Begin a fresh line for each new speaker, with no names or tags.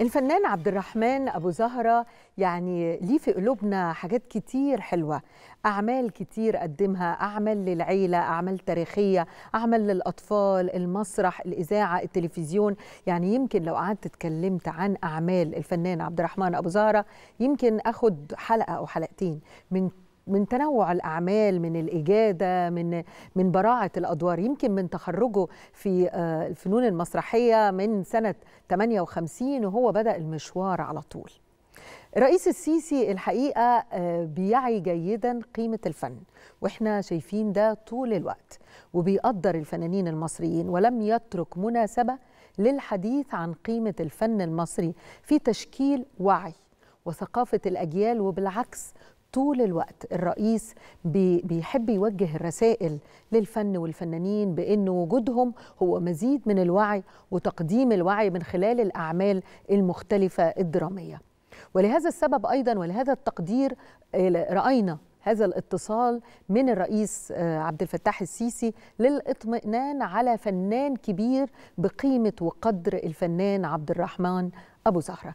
الفنان عبد الرحمن ابو زهره يعني ليه في قلوبنا حاجات كتير حلوه اعمال كتير قدمها اعمال للعيله اعمال تاريخيه اعمال للاطفال المسرح الاذاعه التلفزيون يعني يمكن لو قعدت اتكلمت عن اعمال الفنان عبد الرحمن ابو زهره يمكن اخد حلقه او حلقتين من من تنوع الاعمال من الاجاده من من براعه الادوار يمكن من تخرجه في آه، الفنون المسرحيه من سنه 58 وهو بدا المشوار على طول رئيس السيسي الحقيقه آه، بيعي جيدا قيمه الفن واحنا شايفين ده طول الوقت وبيقدر الفنانين المصريين ولم يترك مناسبه للحديث عن قيمه الفن المصري في تشكيل وعي وثقافه الاجيال وبالعكس طول الوقت الرئيس بيحب يوجه الرسائل للفن والفنانين بأن وجودهم هو مزيد من الوعي وتقديم الوعي من خلال الأعمال المختلفة الدرامية ولهذا السبب أيضا ولهذا التقدير آه، رأينا هذا الاتصال من الرئيس آه، عبد الفتاح السيسي للاطمئنان على فنان كبير بقيمة وقدر الفنان عبد الرحمن أبو زهرة